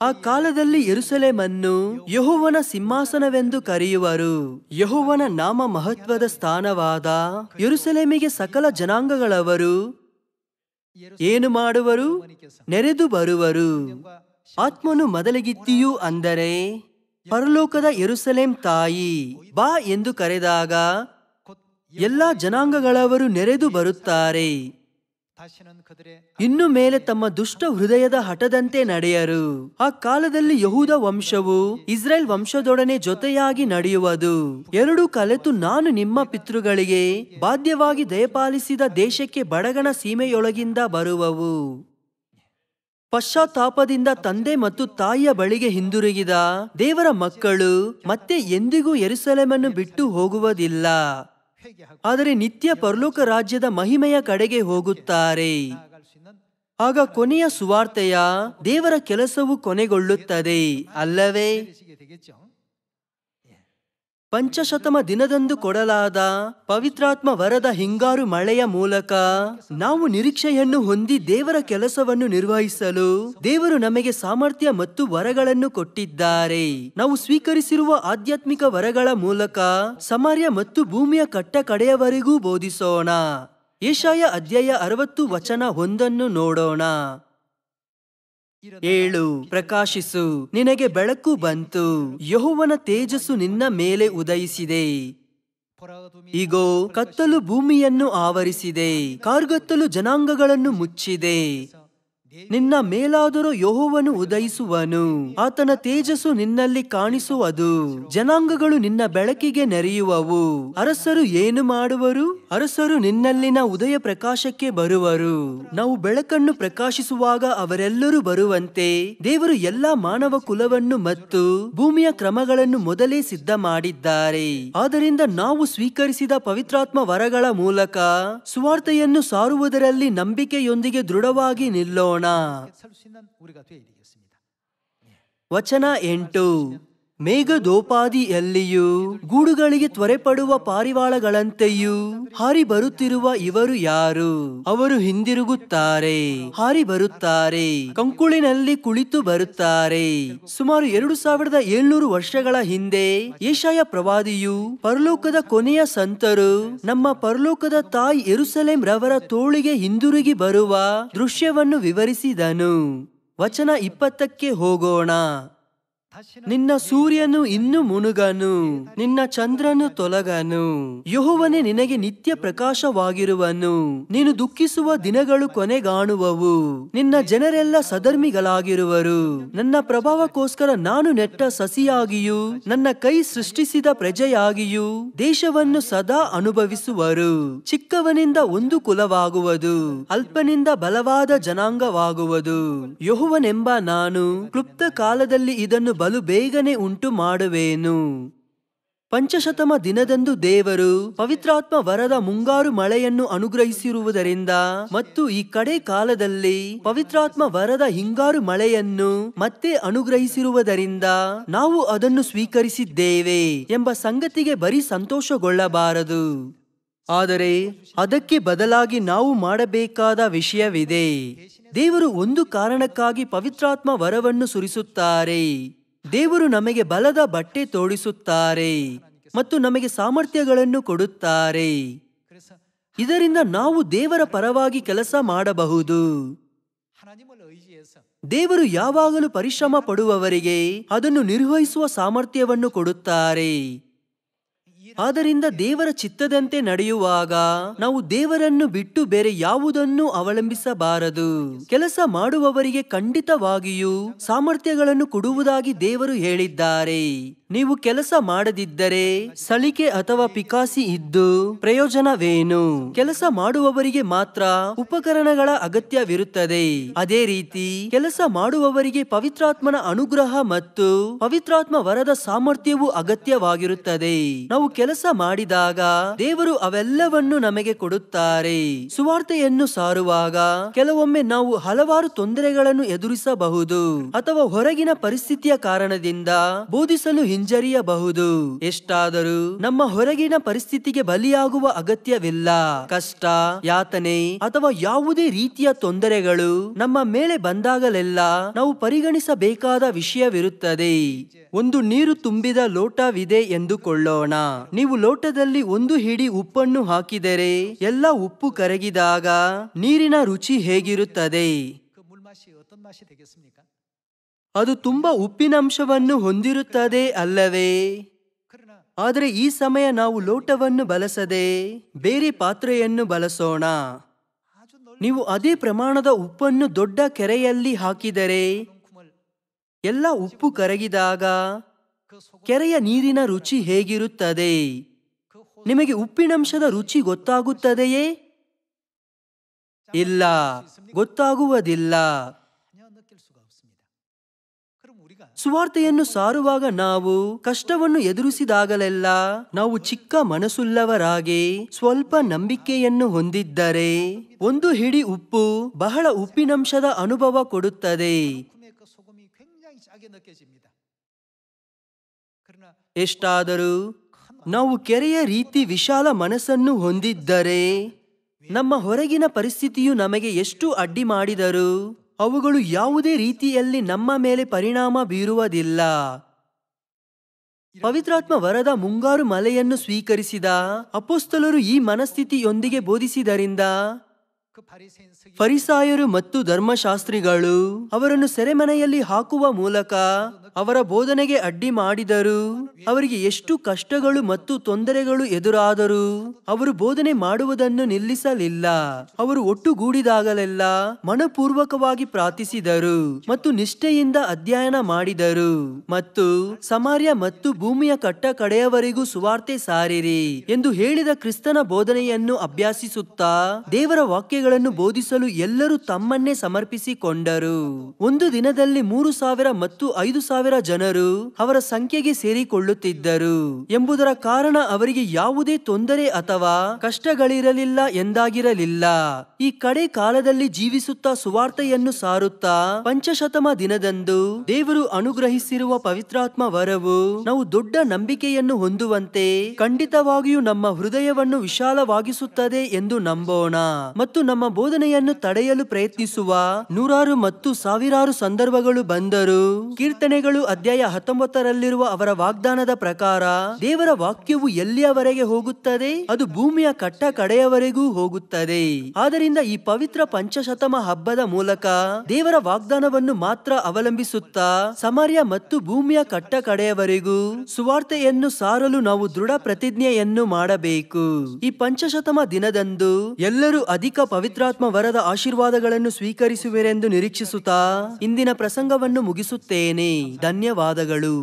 ಆ ಕಾಲದಲ್ಲಿ ಎರುಸಲೇಮನ್ನು ಯಹುವನ ಸಿಂಹಾಸನವೆಂದು ಕರೆಯುವರು ಯಹುವನ ನಾಮ ಮಹತ್ವದ ಸ್ಥಾನವಾದ ಎರುಸಲೇಮಿಗೆ ಸಕಲ ಜನಾಂಗಗಳವರು ಏನು ಮಾಡುವರು ನೆರೆದು ಬರುವರು ಆತ್ಮನು ಮೊದಲಿಗಿತ್ತಿಯೂ ಅಂದರೆ ಪರಲೋಕದ ಎರುಸಲೇಂ ತಾಯಿ ಬಾ ಎಂದು ಕರೆದಾಗ ಎಲ್ಲ ಜನಾಂಗಗಳವರು ನೆರೆದು ಬರುತ್ತಾರೆ ಇನ್ನು ಮೇಲೆ ತಮ್ಮ ದುಷ್ಟ ಹೃದಯದ ಹಠದಂತೆ ನಡೆಯರು ಆ ಕಾಲದಲ್ಲಿ ಯಹೂದ ವಂಶವು ಇಸ್ರೇಲ್ ವಂಶದೊಡನೆ ಜೊತೆಯಾಗಿ ನಡೆಯುವುದು ಎರಡು ಕಲೆತು ನಾನು ನಿಮ್ಮ ಪಿತೃಗಳಿಗೆ ಬಾಧ್ಯವಾಗಿ ದಯಪಾಲಿಸಿದ ದೇಶಕ್ಕೆ ಬಡಗಣ ಸೀಮೆಯೊಳಗಿಂದ ಬರುವವು ಪಶ್ಚಾತ್ತಾಪದಿಂದ ತಂದೆ ಮತ್ತು ತಾಯಿಯ ಬಳಿಗೆ ಹಿಂದಿರುಗಿದ ದೇವರ ಮಕ್ಕಳು ಮತ್ತೆ ಎಂದಿಗೂ ಎರಿಸಲೆಮನ್ನು ಬಿಟ್ಟು ಹೋಗುವುದಿಲ್ಲ ಆದರೆ ನಿತ್ಯ ಪರಲೋಕ ರಾಜ್ಯದ ಮಹಿಮೆಯ ಕಡೆಗೆ ಹೋಗುತ್ತಾರೆ ಆಗ ಕೊನೆಯ ಸುವಾರ್ತೆಯ ದೇವರ ಕೆಲಸವು ಕೊನೆಗೊಳ್ಳುತ್ತದೆ ಅಲ್ಲವೇ ಪಂಚಶತಮ ದಿನದಂದು ಕೊಡಲಾದ ಪವಿತ್ರಾತ್ಮ ವರದ ಹಿಂಗಾರು ಮಳೆಯ ಮೂಲಕ ನಾವು ನಿರೀಕ್ಷೆಯನ್ನು ಹೊಂದಿ ದೇವರ ಕೆಲಸವನ್ನು ನಿರ್ವಹಿಸಲು ದೇವರು ನಮಗೆ ಸಾಮರ್ಥ್ಯ ಮತ್ತು ವರಗಳನ್ನು ಕೊಟ್ಟಿದ್ದಾರೆ ನಾವು ಸ್ವೀಕರಿಸಿರುವ ಆಧ್ಯಾತ್ಮಿಕ ವರಗಳ ಮೂಲಕ ಸಮರ್ಯ ಮತ್ತು ಭೂಮಿಯ ಕಟ್ಟ ಕಡೆಯವರೆಗೂ ಬೋಧಿಸೋಣ ಏಷಾಯ ಅಧ್ಯಾಯ ಅರವತ್ತು ವಚನ ಒಂದನ್ನು ನೋಡೋಣ ಏಳು ಪ್ರಕಾಶಿಸು ನಿನಗೆ ಬೆಳಕು ಬಂತು ಯಹುವನ ತೇಜಸ್ಸು ನಿನ್ನ ಮೇಲೆ ಉದಯಿಸಿದೆ ಈಗೋ ಕತ್ತಲು ಭೂಮಿಯನ್ನು ಆವರಿಸಿದೆ ಕಾರ್ಗತ್ತಲು ಜನಾಂಗಗಳನ್ನು ಮುಚ್ಚಿದೆ ನಿನ್ನ ಮೇಲಾದರೂ ಯಹೋವನು ಉದಯಿಸುವನು ಆತನ ತೇಜಸ್ಸು ನಿನ್ನಲ್ಲಿ ಕಾಣಿಸುವುದು ಜನಾಂಗಗಳು ನಿನ್ನ ಬೆಳಕಿಗೆ ನೆರೆಯುವವು ಅರಸರು ಏನು ಮಾಡುವರು ಅರಸರು ನಿನ್ನಲ್ಲಿನ ಉದಯ ಪ್ರಕಾಶಕ್ಕೆ ಬರುವರು ನಾವು ಬೆಳಕನ್ನು ಪ್ರಕಾಶಿಸುವಾಗ ಅವರೆಲ್ಲರೂ ಬರುವಂತೆ ದೇವರು ಎಲ್ಲಾ ಮಾನವ ಕುಲವನ್ನು ಮತ್ತು ಭೂಮಿಯ ಕ್ರಮಗಳನ್ನು ಮೊದಲೇ ಸಿದ್ಧ ಮಾಡಿದ್ದಾರೆ ಆದ್ದರಿಂದ ನಾವು ಸ್ವೀಕರಿಸಿದ ಪವಿತ್ರಾತ್ಮ ವರಗಳ ಮೂಲಕ ಸುವಾರ್ತೆಯನ್ನು ಸಾರುವುದರಲ್ಲಿ ನಂಬಿಕೆಯೊಂದಿಗೆ ದೃಢವಾಗಿ ನಿಲ್ಲೋಣ ಮಾಡೋಣ ವಚನ ಎಂಟು ಮೇಘದೋಪಾದಿಯಲ್ಲಿಯೂ ಗೂಡುಗಳಿಗೆ ತ್ವರೆ ಪಡುವ ಪಾರಿವಾಳಗಳಂತೆಯೂ ಹಾರಿ ಬರುತ್ತಿರುವ ಇವರು ಯಾರು ಅವರು ಹಿಂದಿರುಗುತ್ತಾರೆ ಹಾರಿ ಬರುತ್ತಾರೆ ಕಂಕುಳಿನಲ್ಲಿ ಕುಳಿತು ಬರುತ್ತಾರೆ ಸುಮಾರು ಎರಡು ಸಾವಿರದ ಏಳ್ನೂರು ವರ್ಷಗಳ ಹಿಂದೆ ಏಷಾಯ ಪ್ರವಾದಿಯು ಪರಲೋಕದ ಕೊನೆಯ ಸಂತರು ನಮ್ಮ ಪರಲೋಕದ ತಾಯಿ ಎರುಸಲೇಂ ರವರ ತೋಳಿಗೆ ಹಿಂದಿರುಗಿ ಬರುವ ದೃಶ್ಯವನ್ನು ವಿವರಿಸಿದನು ವಚನ ಇಪ್ಪತ್ತಕ್ಕೆ ಹೋಗೋಣ ನಿನ್ನ ಸೂರ್ಯನು ಇನ್ನು ಮುನುಗನು ನಿನ್ನ ಚಂದ್ರನು ತೊಲಗನು ಯಹೋವನೇ ನಿನಗೆ ನಿತ್ಯ ಪ್ರಕಾಶವಾಗಿರುವನು ನೀನು ದುಃಖಿಸುವ ದಿನಗಳು ಕೊನೆಗಾಣುವವು ನಿನ್ನ ಜನರೆಲ್ಲ ಸದರ್ಮಿಗಳಾಗಿರುವರು ನನ್ನ ಪ್ರಭಾವಕ್ಕೋಸ್ಕರ ನಾನು ನೆಟ್ಟ ಸಸಿಯಾಗಿಯೂ ನನ್ನ ಕೈ ಸೃಷ್ಟಿಸಿದ ಪ್ರಜೆಯಾಗಿಯೂ ದೇಶವನ್ನು ಸದಾ ಅನುಭವಿಸುವರು ಚಿಕ್ಕವನಿಂದ ಒಂದು ಕುಲವಾಗುವುದು ಅಲ್ಪನಿಂದ ಬಲವಾದ ಜನಾಂಗವಾಗುವುದು ಯಹುವನೆಂಬ ನಾನು ಕ್ಲುಪ್ತ ಕಾಲದಲ್ಲಿ ಇದನ್ನು ಬಲು ಬೇಗನೆ ಉಂಟು ಮಾಡುವೇನು ಪಂಚಶತಮ ದಿನದಂದು ದೇವರು ಪವಿತ್ರಾತ್ಮ ವರದ ಮುಂಗಾರು ಮಳೆಯನ್ನು ಅನುಗ್ರಹಿಸಿರುವುದರಿಂದ ಮತ್ತು ಈ ಕಡೆ ಕಾಲದಲ್ಲಿ ಪವಿತ್ರಾತ್ಮ ವರದ ಹಿಂಗಾರು ಮಳೆಯನ್ನು ಮತ್ತೆ ಅನುಗ್ರಹಿಸಿರುವುದರಿಂದ ನಾವು ಅದನ್ನು ಸ್ವೀಕರಿಸಿದ್ದೇವೆ ಎಂಬ ಸಂಗತಿಗೆ ಬರೀ ಸಂತೋಷಗೊಳ್ಳಬಾರದು ಆದರೆ ಅದಕ್ಕೆ ಬದಲಾಗಿ ನಾವು ಮಾಡಬೇಕಾದ ವಿಷಯವಿದೆ ದೇವರು ಒಂದು ಕಾರಣಕ್ಕಾಗಿ ಪವಿತ್ರಾತ್ಮ ವರವನ್ನು ಸುರಿಸುತ್ತಾರೆ ದೇವರು ನಮಗೆ ಬಲದ ಬಟ್ಟೆ ತೋಡಿಸುತ್ತಾರೆ ಮತ್ತು ನಮಗೆ ಸಾಮರ್ಥ್ಯಗಳನ್ನು ಕೊಡುತ್ತಾರೆ ಇದರಿಂದ ನಾವು ದೇವರ ಪರವಾಗಿ ಕೆಲಸ ಮಾಡಬಹುದು ದೇವರು ಯಾವಾಗಲೂ ಪರಿಶ್ರಮ ಪಡುವವರಿಗೆ ಅದನ್ನು ನಿರ್ವಹಿಸುವ ಸಾಮರ್ಥ್ಯವನ್ನು ಕೊಡುತ್ತಾರೆ ಆದ್ದರಿಂದ ದೇವರ ಚಿತ್ತದಂತೆ ನಡೆಯುವಾಗ ನಾವು ದೇವರನ್ನು ಬಿಟ್ಟು ಬೇರೆ ಯಾವುದನ್ನು ಅವಲಂಬಿಸಬಾರದು ಕೆಲಸ ಮಾಡುವವರಿಗೆ ಖಂಡಿತವಾಗಿಯೂ ಸಾಮರ್ಥ್ಯಗಳನ್ನು ಕೊಡುವುದಾಗಿ ದೇವರು ಹೇಳಿದ್ದಾರೆ ನೀವು ಕೆಲಸ ಮಾಡದಿದ್ದರೆ ಸಲಿಕೆ ಅಥವಾ ಪಿಕಾಸಿ ಇದ್ದು ಪ್ರಯೋಜನವೇನು ಕೆಲಸ ಮಾಡುವವರಿಗೆ ಮಾತ್ರ ಉಪಕರಣಗಳ ಅಗತ್ಯವಿರುತ್ತದೆ ಅದೇ ರೀತಿ ಕೆಲಸ ಮಾಡುವವರಿಗೆ ಪವಿತ್ರಾತ್ಮನ ಅನುಗ್ರಹ ಮತ್ತು ಪವಿತ್ರಾತ್ಮ ವರದ ಸಾಮರ್ಥ್ಯವು ಅಗತ್ಯವಾಗಿರುತ್ತದೆ ನಾವು ಕೆಲಸ ಮಾಡಿದಾಗ ದೇವರು ಅವೆಲ್ಲವನ್ನು ನಮಗೆ ಕೊಡುತ್ತಾರೆ ಸುವಾರ್ತೆಯನ್ನು ಸಾರುವಾಗ ಕೆಲವೊಮ್ಮೆ ನಾವು ಹಲವಾರು ತೊಂದರೆಗಳನ್ನು ಎದುರಿಸಬಹುದು ಅಥವಾ ಹೊರಗಿನ ಪರಿಸ್ಥಿತಿಯ ಕಾರಣದಿಂದ ಬೋಧಿಸಲು ಹಿಂಜರಿಯಬಹುದು ಎಷ್ಟಾದರೂ ನಮ್ಮ ಹೊರಗಿನ ಪರಿಸ್ಥಿತಿಗೆ ಬಲಿಯಾಗುವ ಅಗತ್ಯವಿಲ್ಲ ಕಷ್ಟ ಯಾತನೆ ಅಥವಾ ಯಾವುದೇ ರೀತಿಯ ತೊಂದರೆಗಳು ನಮ್ಮ ಮೇಲೆ ಬಂದಾಗಲೆಲ್ಲ ನಾವು ಪರಿಗಣಿಸಬೇಕಾದ ವಿಷಯವಿರುತ್ತದೆ ಒಂದು ನೀರು ತುಂಬಿದ ಲೋಟವಿದೆ ಎಂದುಕೊಳ್ಳೋಣ ನೀವು ಲೋಟದಲ್ಲಿ ಒಂದು ಹಿಡಿ ಉಪ್ಪನ್ನು ಹಾಕಿದರೆ ಎಲ್ಲ ಉಪ್ಪು ಕರಗಿದಾಗ ನೀರಿನ ರುಚಿ ಹೇಗಿರುತ್ತದೆ ಅದು ತುಂಬಾ ಉಪ್ಪಿನಂಶವನ್ನು ಹೊಂದಿರುತ್ತದೆ ಅಲ್ಲವೇ ಆದರೆ ಈ ಸಮಯ ನಾವು ಲೋಟವನ್ನು ಬಳಸದೆ ಬೇರೆ ಪಾತ್ರೆಯನ್ನು ಬಳಸೋಣ ನೀವು ಅದೇ ಪ್ರಮಾಣದ ಉಪ್ಪನ್ನು ದೊಡ್ಡ ಕೆರೆಯಲ್ಲಿ ಹಾಕಿದರೆ ಎಲ್ಲ ಉಪ್ಪು ಕರಗಿದಾಗ ಕೆರೆಯ ನೀರಿನ ರುಚಿ ಹೇಗಿರುತ್ತದೆ ನಿಮಗೆ ಉಪ್ಪಿನಂಶದ ರುಚಿ ಗೊತ್ತಾಗುತ್ತದೆಯೇ ಇಲ್ಲ ಗೊತ್ತಾಗುವುದಿಲ್ಲ ಸುವಾರ್ತೆಯನ್ನು ಸಾರುವಾಗ ನಾವು ಕಷ್ಟವನ್ನು ಎದುರಿಸಿದಾಗಲೆಲ್ಲ ನಾವು ಚಿಕ್ಕ ಮನಸ್ಸುಳ್ಳವರಾಗಿ ಸ್ವಲ್ಪ ನಂಬಿಕೆಯನ್ನು ಹೊಂದಿದ್ದರೆ ಒಂದು ಹಿಡಿ ಉಪ್ಪು ಬಹಳ ಉಪ್ಪಿನಂಶದ ಅನುಭವ ಕೊಡುತ್ತದೆ ಎಷ್ಟಾದರೂ ನಾವು ಕೆರೆಯ ರೀತಿ ವಿಶಾಲ ಮನಸ್ಸನ್ನು ಹೊಂದಿದ್ದರೆ ನಮ್ಮ ಹೊರಗಿನ ಪರಿಸ್ಥಿತಿಯು ನಮಗೆ ಎಷ್ಟು ಅಡ್ಡಿ ಮಾಡಿದರೂ ಅವುಗಳು ಯಾವುದೇ ರೀತಿಯಲ್ಲಿ ನಮ್ಮ ಮೇಲೆ ಪರಿಣಾಮ ಬೀರುವುದಿಲ್ಲ ಪವಿತ್ರಾತ್ಮ ವರದ ಮುಂಗಾರು ಮಲೆಯನ್ನು ಸ್ವೀಕರಿಸಿದ ಅಪೋಸ್ತಲರು ಈ ಮನಸ್ಥಿತಿಯೊಂದಿಗೆ ಬೋಧಿಸಿದರಿಂದ ಫರಿಸಾಯರು ಮತ್ತು ಧರ್ಮಶಾಸ್ತ್ರಿಗಳು ಅವರನ್ನು ಸೆರೆಮನೆಯಲ್ಲಿ ಹಾಕುವ ಮೂಲಕ ಅವರ ಬೋಧನೆಗೆ ಅಡ್ಡಿ ಮಾಡಿದರು ಅವರಿಗೆ ಎಷ್ಟು ಕಷ್ಟಗಳು ಮತ್ತು ತೊಂದರೆಗಳು ಎದುರಾದರು ಅವರು ಬೋಧನೆ ಮಾಡುವುದನ್ನು ನಿಲ್ಲಿಸಲಿಲ್ಲ ಅವರು ಒಟ್ಟುಗೂಡಿದಾಗಲೆಲ್ಲ ಮನಪೂರ್ವಕವಾಗಿ ಪ್ರಾರ್ಥಿಸಿದರು ಮತ್ತು ನಿಷ್ಠೆಯಿಂದ ಅಧ್ಯಯನ ಮಾಡಿದರು ಮತ್ತು ಸಮಾರ್ಯ ಮತ್ತು ಭೂಮಿಯ ಕಟ್ಟ ಕಡೆಯವರೆಗೂ ಸುವಾರ್ತೆ ಸಾರಿರಿ ಎಂದು ಹೇಳಿದ ಕ್ರಿಸ್ತನ ಬೋಧನೆಯನ್ನು ಅಭ್ಯಾಸಿಸುತ್ತಾ ದೇವರ ವಾಕ್ಯಗಳನ್ನು ಬೋಧಿಸಲು ಎಲ್ಲರೂ ತಮ್ಮನ್ನೇ ಸಮರ್ಪಿಸಿಕೊಂಡರು ಒಂದು ದಿನದಲ್ಲಿ ಮೂರು ಸಾವಿರ ಮತ್ತು ಐದು ಸಾವಿರ ಸಾವಿರ ಜನರು ಅವರ ಸಂಖ್ಯೆಗೆ ಸೇರಿಕೊಳ್ಳುತ್ತಿದ್ದರು ಎಂಬುದರ ಕಾರಣ ಅವರಿಗೆ ಯಾವುದೇ ತೊಂದರೆ ಅಥವಾ ಕಷ್ಟಗಳಿರಲಿಲ್ಲ ಎಂದಾಗಿರಲಿಲ್ಲ ಈ ಕಡೆ ಕಾಲದಲ್ಲಿ ಜೀವಿಸುತ್ತಾ ಸುವಾರ್ತೆಯನ್ನು ಸಾರುತ್ತಾ ಪಂಚಶತಮ ದಿನದಂದು ದೇವರು ಅನುಗ್ರಹಿಸಿರುವ ಪವಿತ್ರಾತ್ಮ ವರವು ನಾವು ದೊಡ್ಡ ನಂಬಿಕೆಯನ್ನು ಹೊಂದುವಂತೆ ಖಂಡಿತವಾಗಿಯೂ ನಮ್ಮ ಹೃದಯವನ್ನು ವಿಶಾಲವಾಗಿಸುತ್ತದೆ ಎಂದು ನಂಬೋಣ ಮತ್ತು ನಮ್ಮ ಬೋಧನೆಯನ್ನು ತಡೆಯಲು ಪ್ರಯತ್ನಿಸುವ ನೂರಾರು ಮತ್ತು ಸಾವಿರಾರು ಸಂದರ್ಭಗಳು ಬಂದರೂ ಕೀರ್ತನೆಗಳು ಪ್ರವಾದಿಗಳು ಅಧ್ಯಾಯ ಹತ್ತೊಂಬತ್ತರಲ್ಲಿರುವ ಅವರ ವಾಗ್ದಾನದ ಪ್ರಕಾರ ದೇವರ ವಾಕ್ಯವು ಎಲ್ಲಿಯವರೆಗೆ ಹೋಗುತ್ತದೆ ಅದು ಭೂಮಿಯ ಕಟ್ಟ ಕಡೆಯವರೆಗೂ ಹೋಗುತ್ತದೆ ಆದ್ದರಿಂದ ಈ ಪವಿತ್ರ ಪಂಚಶತಮ ಹಬ್ಬದ ಮೂಲಕ ದೇವರ ವಾಗ್ದಾನವನ್ನು ಮಾತ್ರ ಅವಲಂಬಿಸುತ್ತಾ ಸಮರ್ಯ ಮತ್ತು ಭೂಮಿಯ ಕಟ್ಟ ಕಡೆಯವರೆಗೂ ಸುವಾರ್ತೆಯನ್ನು ಸಾರಲು ನಾವು ದೃಢ ಪ್ರತಿಜ್ಞೆಯನ್ನು ಮಾಡಬೇಕು ಈ ಪಂಚಶತಮ ದಿನದಂದು ಎಲ್ಲರೂ ಅಧಿಕ ಪವಿತ್ರಾತ್ಮ ವರದ ಆಶೀರ್ವಾದಗಳನ್ನು ಸ್ವೀಕರಿಸುವರೆಂದು ನಿರೀಕ್ಷಿಸುತ್ತಾ ಇಂದಿನ ಪ್ರಸಂಗವನ್ನು ಮುಗಿಸುತ್ತೇನೆ ಧನ್ಯವಾದಗಳು